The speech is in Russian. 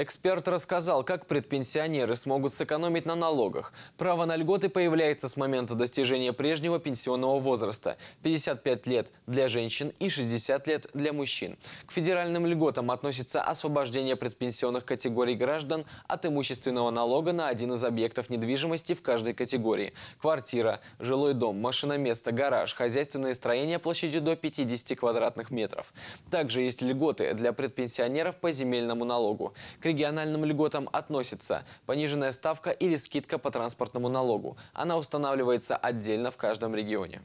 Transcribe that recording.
Эксперт рассказал, как предпенсионеры смогут сэкономить на налогах. Право на льготы появляется с момента достижения прежнего пенсионного возраста – 55 лет для женщин и 60 лет для мужчин. К федеральным льготам относится освобождение предпенсионных категорий граждан от имущественного налога на один из объектов недвижимости в каждой категории – квартира, жилой дом, машиноместо, гараж, хозяйственное строение площадью до 50 квадратных метров. Также есть льготы для предпенсионеров по земельному налогу – региональным льготам относится пониженная ставка или скидка по транспортному налогу. Она устанавливается отдельно в каждом регионе.